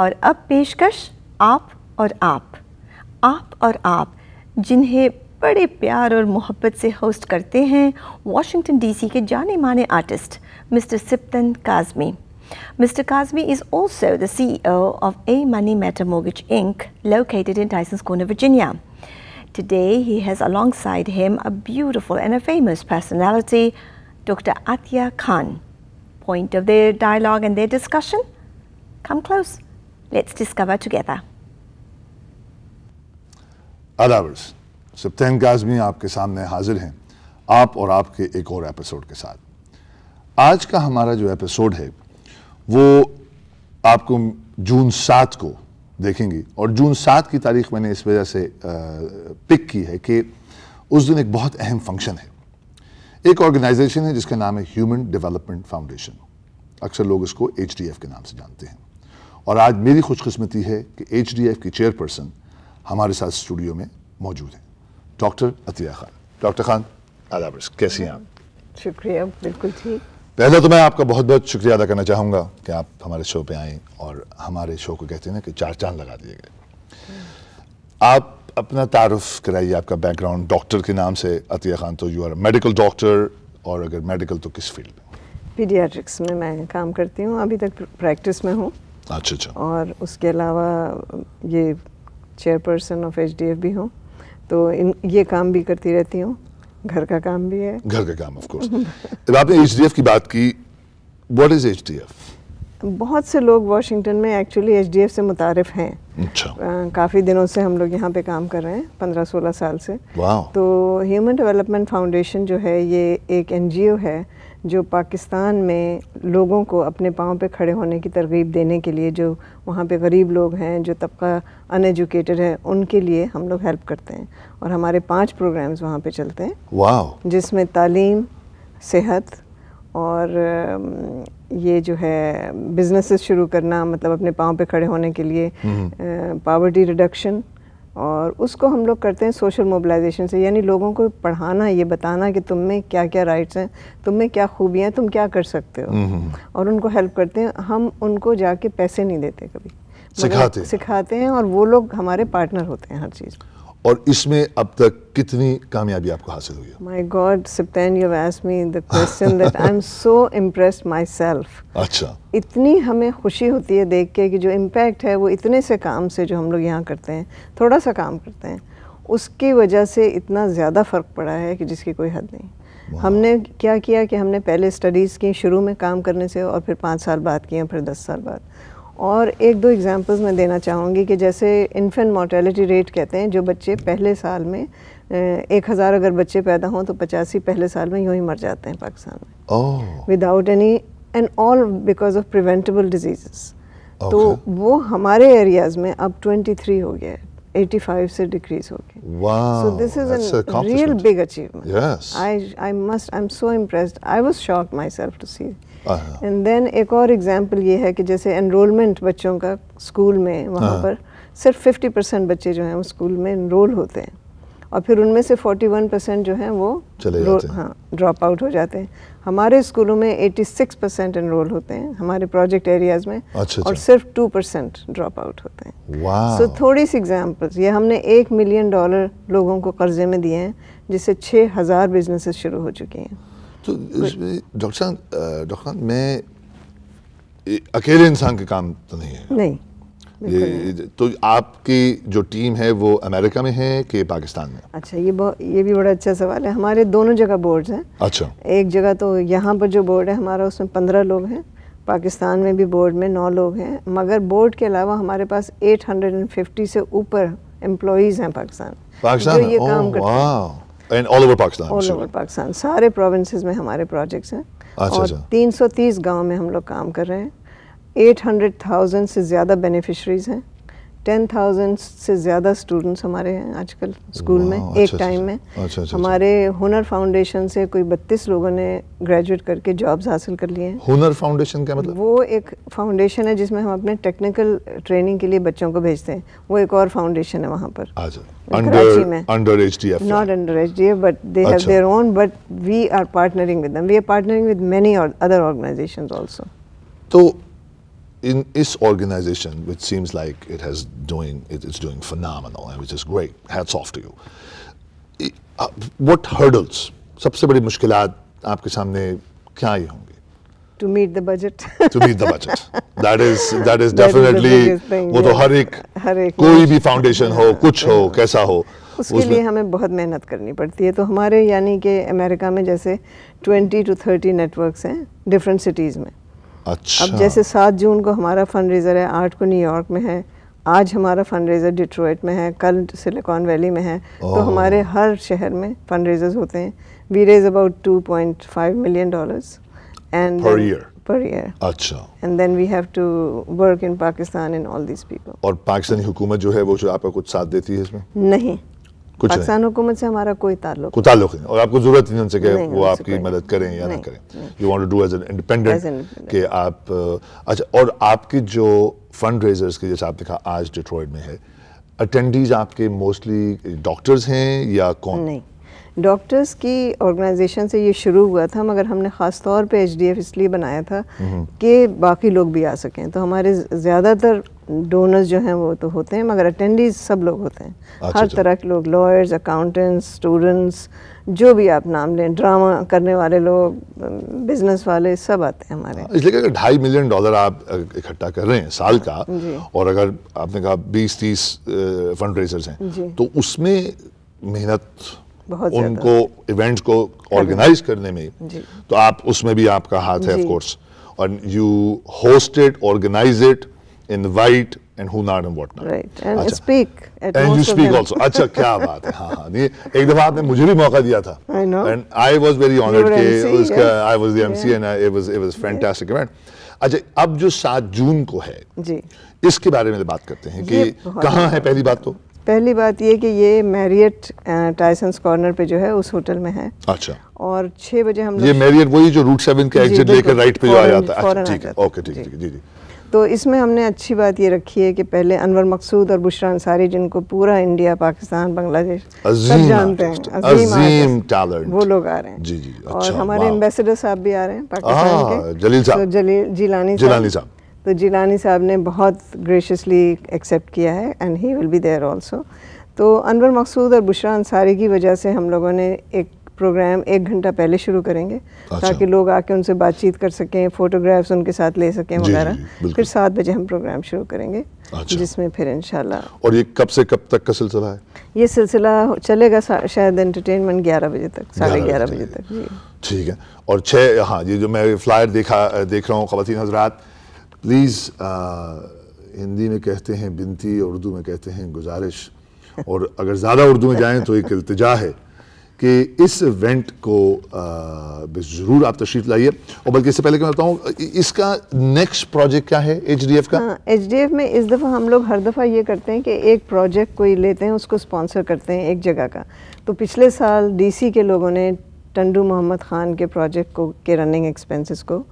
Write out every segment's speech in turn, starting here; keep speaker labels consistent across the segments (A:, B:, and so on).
A: और अब पेशकश आप और आप आप और आप जिन्हें बड़े प्यार और मोहब्बत से होस्ट करते हैं वाशिंगटन डीसी के जाने माने artist mister Sibtain Kazmi Mr. Kazmi is also the CEO of A Money Matter Mortgage Inc., located in Tysons Corner, Virginia. Today, he has alongside him a beautiful and a famous personality, Dr. Atya Khan. Point of their dialogue and their discussion? Come close. Let's discover together.
B: अदावर्स सप्तन काजमी आपके सामने हाजिर हैं आप और आपके एक और एपिसोड के साथ आज का हमारा जो एपिसोड है वो आपको जून सात को देखेंगे और जून सात की तारीख मैंने इस वजह से पिक की है कि उस दिन एक बहुत अहम फंक्शन है एक ऑर्गेनाइजेशन है जिसका नाम है ह्यूमन डेवलपमेंट फाउंडेशन अक्सर लोग इसको एच के नाम से जानते हैं और आज मेरी खुशकस्मती है कि एच की चेयरपर्सन हमारे साथ स्टूडियो में मौजूद हैं डॉक्टर अतिया खान डॉक्टर खान आदाब कैसी हैं आप
A: शुक्रिया बिल्कुल ठीक
B: पहले तो मैं आपका बहुत बहुत शुक्रिया अदा करना चाहूँगा कि आप हमारे शो पे आए और हमारे शो को कहते हैं ना कि चार चांद लगा दिए गए आप अपना तारफ़ कराइए आपका बैकग्राउंड डॉक्टर के नाम से अतिया खान तो यू आर मेडिकल डॉक्टर और अगर मेडिकल तो किस फील्ड में
A: पीडियाट्रिक्स में मैं काम करती हूँ अभी तक प्रैक्टिस में हूँ अच्छा अच्छा और उसके अलावा ये chairperson of H D F भी हूँ तो इन ये काम भी करती रहती हूँ घर का काम भी है घर का
B: काम ऑफकोर्स जब आपने एच की बात की व्हाट इज एच
A: बहुत से लोग वाशिंगटन में एक्चुअली एच डी एफ से मुतारफ हैं अच्छा काफ़ी दिनों से हम लोग यहाँ पे काम कर रहे हैं पंद्रह सोलह साल से तो ह्यूमन डेवलपमेंट फाउंडेशन जो है ये एक एन है जो पाकिस्तान में लोगों को अपने पाँव पे खड़े होने की तरगीब देने के लिए जो वहाँ पे गरीब लोग हैं जो तबका अनएजुकेटेड है उनके लिए हम लोग हेल्प करते हैं और हमारे पांच प्रोग्राम्स वहाँ पे चलते हैं वाह जिसमें तालीम सेहत और ये जो है बिजनेसेस शुरू करना मतलब अपने पाँव पे खड़े होने के लिए पावर्टी हम्म। रिडक्शन और उसको हम लोग करते हैं सोशल मोबिलाइजेशन से यानी लोगों को पढ़ाना ये बताना कि तुम में क्या क्या राइट्स हैं तुम में क्या खूबियाँ हैं तुम क्या कर सकते हो हम्म, हम्म, हम्म। और उनको हेल्प करते हैं हम उनको जाके पैसे नहीं देते कभी सिखाते मतलब सिखाते हैं और वो लोग हमारे पार्टनर होते हैं हर चीज़ में
B: और इसमें अब तक कितनी कामयाबी आपको हासिल हुई है
A: my god Sibtain you asked me the question that I am so impressed myself अच्छा इतनी हमें खुशी होती है देख के कि जो इम्पैक्ट है वो इतने से काम से जो हम लोग यहाँ करते हैं थोड़ा सा काम करते हैं उसकी वजह से इतना ज़्यादा फ़र्क पड़ा है कि जिसकी कोई हद नहीं हमने क्या किया कि हमने पहले स्टडीज़ की शुरू में काम करने से और फिर पाँच साल बाद किए फिर दस साल बाद और एक दो एग्जांपल्स मैं देना चाहूँगी कि जैसे इन्फेंट मोर्टेलिटी रेट कहते हैं जो बच्चे पहले साल में एक हज़ार अगर बच्चे पैदा हों तो पचासी पहले साल में यूँ ही मर जाते हैं पाकिस्तान
B: में
A: without any and all because of preventable disease तो वो हमारे एरियाज़ में अब 23 हो गया है 85 से डिक्रीज हो
B: गया so this is an real
A: big achievement I I must I am so impressed I was shocked myself to see and uh-huh. Then एक और एग्जांपल ये है कि जैसे एनरोलमेंट बच्चों का स्कूल में वहाँ uh-huh. पर सिर्फ 50 परसेंट बच्चे जो हैं वो स्कूल में इनरोल होते हैं और फिर उनमें से 41 परसेंट जो हैं वो चले जाते हैं हाँ ड्रॉप आउट हो जाते हैं हमारे स्कूलों में 86 परसेंट इनरोल होते हैं हमारे प्रोजेक्ट एरियाज में
B: अच्छा, और अच्छा।
A: सिर्फ 2 परसेंट ड्रॉप आउट होते
B: हैं सो so,
A: थोड़ी सी एग्जांपल्स ये हमने एक मिलियन डॉलर लोगों को कर्जे में दिए हैं जिससे छः हज़ार बिजनेसेस शुरू हो चुके हैं
B: तो डॉक्टर साहब डॉक्टर साहब मैं अकेले इंसान के काम तो नहीं है नहीं ये तो आपकी जो टीम है वो अमेरिका में है कि पाकिस्तान में
A: अच्छा ये ये भी बड़ा अच्छा सवाल है हमारे दोनों जगह बोर्ड्स हैं अच्छा एक जगह तो यहाँ पर जो बोर्ड है हमारा उसमें पंद्रह लोग हैं पाकिस्तान में भी बोर्ड में नौ लोग हैं मगर बोर्ड के अलावा हमारे पास 850 से ऊपर एम्प्लॉज हैं पाकिस्तान
B: पाकिस्तान जो ये काम करते हैं and all over Pakistan all over
A: Pakistan सारे प्रोविंसेस में हमारे प्रोजेक्ट्स हैं अच्छा, और अच्छा। 330 गांव में हम लोग काम कर रहे हैं 800,000 से ज़्यादा बेनिफिशरीज हैं टेन थाउजेंड से ज़्यादा स्टूडेंट्स हमारे हैं आजकल स्कूल में अच्छा, एक अच्छा, टाइम में अच्छा,
B: अच्छा, अच्छा हमारे
A: अच्छा। हुनर फाउंडेशन से कोई बत्तीस लोगों ने ग्रेजुएट करके जॉब्स हासिल कर लिए हैं हुनर फाउंडेशन का मतलब वो एक फाउंडेशन है जिसमें हम अपने टेक्निकल ट्रेनिंग के लिए बच्चों को भेजते हैं वो एक और फाउंडेशन है वहाँ पर
B: under HDF not
A: under HDF but they have their own but we are partnering with we are partnering with many other organization also
B: तो in this organization, which seems like it has doing it, it's doing phenomenal, and which is great. Hats off to you. what hurdles? सबसे बड़ी मुश्किलात आपके सामने क्या ही होंगी?
A: To meet the budget. to meet the budget.
B: That is that is definitely वो तो हर एक
A: हर एक कोई भी
B: foundation हो कुछ हो कैसा हो
A: उसके उस लिए हमें बहुत मेहनत करनी पड़ती है तो हमारे यानी कि अमेरिका में जैसे 20 टू 30 नेटवर्क्स हैं डिफरेंट सिटीज़ में
B: अच्छा अब जैसे
A: सात जून को हमारा फंड रेज़र है आठ को न्यूयॉर्क में है आज हमारा फंड रेज़र डिट्रोइट में है कल सिलिकॉन वैली में है तो हमारे हर शहर में फंड रेजर्स होते हैं we raise about two point five million dollars and per year per year अच्छा and then we have to work in Pakistan in all this people
B: और पाकिस्तानी हुकूमत जो है वो जो आपका कुछ साथ देती है इसमें नहीं कुछ पाकिस्तान
A: हुकूमत से हमारा कोई ताल्लुक कोई
B: ताल्लुक नहीं और आपको जरूरत नहीं उनसे कि वो आपकी मदद करें या ना करें you want to do as an independent कि आप अच्छा और आपकी जो फंड रेजर्स की जैसे आपने कहा आज डिट्रॉइड में है अटेंडीज आपके मोस्टली डॉक्टर्स हैं या कौन
A: नहीं डॉक्टर्स की ऑर्गेनाइजेशन से ये शुरू हुआ था मगर हमने ख़ास तौर पे एचडीएफ इसलिए बनाया था हम्म। कि बाकी लोग भी आ सकें तो हमारे ज़्यादातर डोनर्स जो हैं वो तो होते हैं मगर अटेंडीज सब लोग होते हैं अच्छा, हर अच्छा। तरह के लोग लॉयर्स अकाउंटेंट्स स्टूडेंट्स जो भी आप नाम लें ड्रामा करने वाले लोग बिजनेस वाले सब आते हैं हमारे हाँ, इसलिए अगर
B: ढाई मिलियन डॉलर आप इकट्ठा कर रहे हैं साल का हाँ, और अगर आपने कहा बीस तीस फंड रेजर्स हैं तो उसमें मेहनत
A: उनको
B: इवेंट को ऑर्गेनाइज करने में तो आप उसमें भी आपका हाथ है ऑफकोर्स और you host it organize it invite and who not and what right and
A: speak and you speak also अच्छा क्या बात
B: है हां हां एक दफा आपने मुझे भी मौका दिया था and I was very honoured के उसका I was the MC and it was it was fantastic event अच्छा अब जो 7 जून को है जी इसके बारे में बात करते हैं कि कहां है पहली बात तो
A: पहली बात ये कि ये मैरियट टाइसन्स कॉर्नर पे जो है उस होटल में है अच्छा और छः बजे हम ये मैरियट
B: वही जो रूट सेवन का एग्जिट लेकर राइट पे जो आ जाता है अच्छा ठीक है ओके ठीक है जी जी
A: तो इसमें हमने अच्छी बात ये रखी है कि पहले अनवर मकसूद और बुशरा अंसारी जिनको पूरा इंडिया पाकिस्तान बांग्लादेश सब जानते हैं अजीम, अजीम टैलेंट वो लोग आ रहे हैं जी जी अच्छा, और हमारे एम्बेसडर साहब भी आ रहे हैं हाँ, पाकिस्तान के जलील साहब तो जलील जिलानी जिलानी साहब तो जिलानी साहब ने बहुत ग्रेशियसली एक्सेप्ट किया है and he will be there also तो अनवर मकसूद और बुशरा अंसारी की वजह से हम लोगों ने एक प्रोग्राम एक घंटा पहले शुरू करेंगे अच्छा। ताकि लोग आके उनसे बातचीत कर सकें फ़ोटोग्राफ्स उनके साथ ले सकें वगैरह फिर सात बजे हम प्रोग्राम शुरू करेंगे अच्छा। जिसमें फिर इन
B: और ये कब से कब तक का सिलसिला है
A: ये सिलसिला चलेगा शायद एंटरटेनमेंट ग्यारह बजे तक साढ़े ग्यारह
B: बजे तक ठीक है और छः हाँ ये जो मैं फ्लायर देखा देख रहा हूँ खातन हजरात प्लीज़ हिंदी में कहते हैं बिनती उर्दू में कहते हैं गुजारिश और अगर ज़्यादा उर्दू में जाएँ तो एक अल्तजा है कि इस इवेंट को ज़रूर आप तशरीफ लाइए और बल्कि इससे पहले क्या बताऊँ इसका नेक्स्ट प्रोजेक्ट क्या है एच डी एफ का
A: एच डी एफ में इस दफ़ा हम लोग हर दफ़ा ये करते हैं कि एक प्रोजेक्ट कोई लेते हैं उसको स्पॉन्सर करते हैं एक जगह का तो पिछले साल डी सी के लोगों ने टंडू मोहम्मद ख़ान के प्रोजेक्ट को के रनिंग एक्सपेंसिस को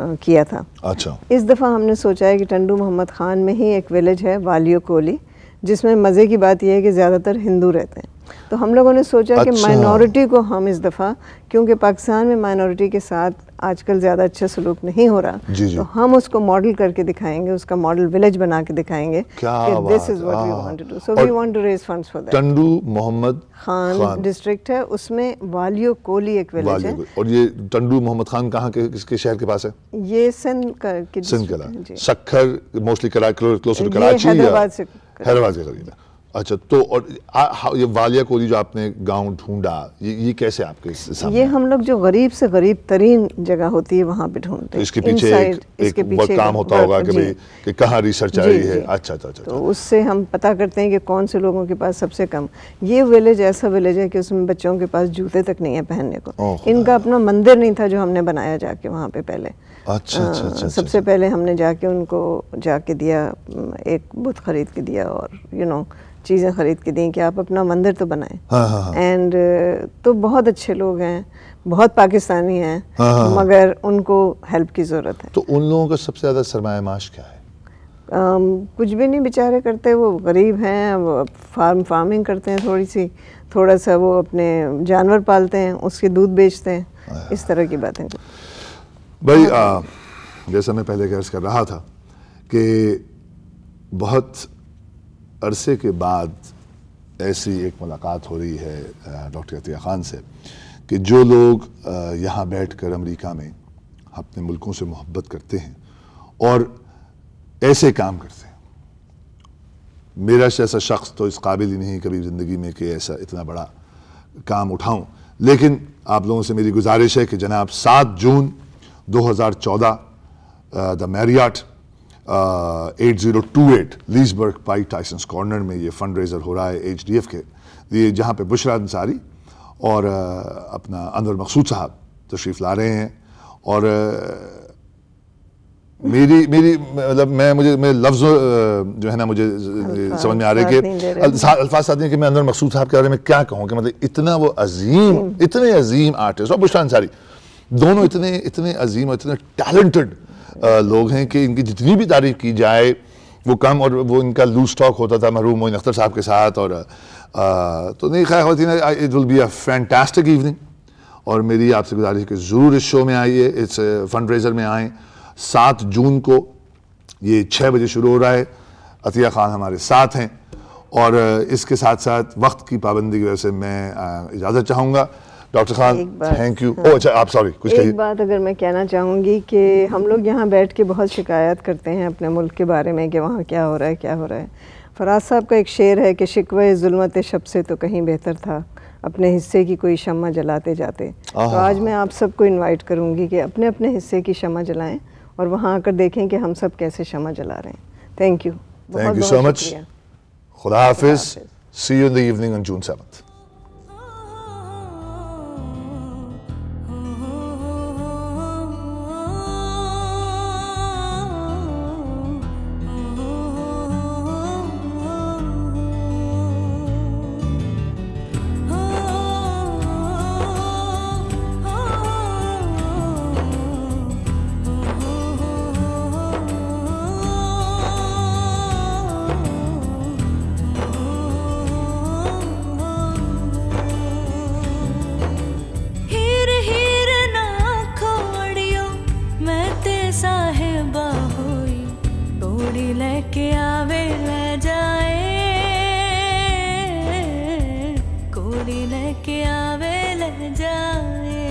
A: किया था अच्छा इस दफ़ा हमने सोचा है कि टंडू मोहम्मद ख़ान में ही एक विलेज है वालियो कोली जिसमें मज़े की बात यह है कि ज़्यादातर हिंदू रहते हैं तो हम लोगों ने सोचा अच्छा। कि माइनॉरिटी को हम इस दफ़ा क्योंकि पाकिस्तान में माइनॉरिटी के साथ आजकल ज़्यादा अच्छा सलूक नहीं हो रहा जी जी। तो हम उसको मॉडल करके दिखाएंगे उसका मॉडल विलेज बना के दिखाएंगे हाँ।
B: टंडू मोहम्मद
A: खान डिस्ट्रिक्ट है उसमें वालियो कोली एक विलेज है
B: और ये टंडू मोहम्मद खान कहाँ के किसके शहर के पास है
A: ये सिंध सिंध
B: सखर मोस्टली कराची हैदराबाद से हैदराबाद अच्छा तो और ये वालिया कोली जो आपने गांव ढूंढा ये ये कैसे आपके सामने? ये
A: हम लोग जो गरीब से गरीब तरीन जगह होती है वहाँ पे ढूंढते हैं इसके पीछे एक, एक, इसके पीछे काम होता होगा कि
B: कि कहाँ रिसर्च आ रही है अच्छा अच्छा अच्छा तो
A: अच्छा। उससे हम पता करते हैं कि कौन से लोगों के पास सबसे कम ये विलेज ऐसा विलेज है कि उसमें बच्चों के पास जूते तक नहीं है पहनने को इनका अपना मंदिर नहीं था जो हमने बनाया जाके वहाँ पे पहले अच्छा हाँ, अच्छा अच्छा सबसे अच्छा। पहले हमने जाके उनको जाके दिया एक बुत खरीद के दिया और यू नो चीज़ें ख़रीद के दी कि आप अपना मंदिर तो बनाएं एंड हाँ, हाँ. हाँ। तो बहुत अच्छे लोग हैं बहुत पाकिस्तानी हैं हाँ, हाँ, हाँ। मगर उनको हेल्प की ज़रूरत
B: है तो उन लोगों का सबसे ज़्यादा सरमाया माश क्या है
A: Um, कुछ भी नहीं बेचारे करते वो गरीब हैं वो फार्म फार्मिंग करते हैं थोड़ी सी थोड़ा सा वो अपने जानवर पालते हैं उसके दूध बेचते हैं इस तरह की
B: बातें भाई जैसा मैं पहले अर्ज कर रहा था कि बहुत अरसे के बाद ऐसी एक मुलाकात हो रही है डॉक्टर अतिया ख़ान से कि जो लोग यहाँ बैठ कर अमरीका में अपने मुल्कों से मोहब्बत करते हैं और ऐसे काम करते हैं मेरा जैसा शख्स तो इस काबिल ही नहीं कभी ज़िंदगी में कि ऐसा इतना बड़ा काम उठाऊं लेकिन आप लोगों से मेरी गुजारिश है कि जनाब सात जून 2014 द मैरियाट 8028 लीजबर्ग पाई टाइसन्स कॉर्नर में ये फंड रेजर हो रहा है एच डी एफ के ये जहाँ पे बुशरा अंसारी और uh, अपना अनवर मकसूद साहब तशरीफ ला रहे हैं और uh, मेरी मेरी मतलब मैं मुझे मेरे लफ्ज़ uh, जो है ना मुझे समझ में आ रहे कि अल्फाज साथ कि मैं अनवर मकसूद साहब के बारे में क्या कहूँ कि मतलब इतना वो अजीम हम्म। इतने अजीम आर्टिस्ट और बुशरा अंसारी दोनों इतने इतने अजीम और इतने टैलेंटेड लोग हैं कि इनकी जितनी भी तारीफ की जाए वो कम और वो इनका लूज टॉक होता था महरूम मोइन अख्तर साहब के साथ और आ, तो नहीं होती ना it will be a fantastic evening और मेरी आपसे गुजारिश कि ज़रूर इस शो में आइए इस फंड रेजर में आएँ सात जून को ये छः बजे शुरू हो रहा है अतिया खान हमारे साथ हैं और इसके साथ साथ वक्त की पाबंदी की वजह से मैं इजाज़त चाहूँगा डॉक्टर खान थैंक यू ओ अच्छा आप सॉरी कुछ एक
A: बात अगर मैं कहना चाहूँगी कि हम लोग यहाँ बैठ के बहुत शिकायत करते हैं अपने मुल्क के बारे में कि वहाँ क्या हो रहा है क्या हो रहा है फराज साहब का एक शेर है कि शिकवा जुलमत शब से तो कहीं बेहतर था अपने हिस्से की कोई शमा जलाते जाते तो आज मैं आप सबको इन्वाइट करूँगी कि अपने अपने हिस्से की शमा जलाएँ और वहाँ आकर देखें कि हम सब कैसे शमा जला रहे हैं thank you thank you so much
B: खुदा हाफिज see you in the evening on June seventh
A: लेके आवे ले जाए कोई लेके आवे ले जाए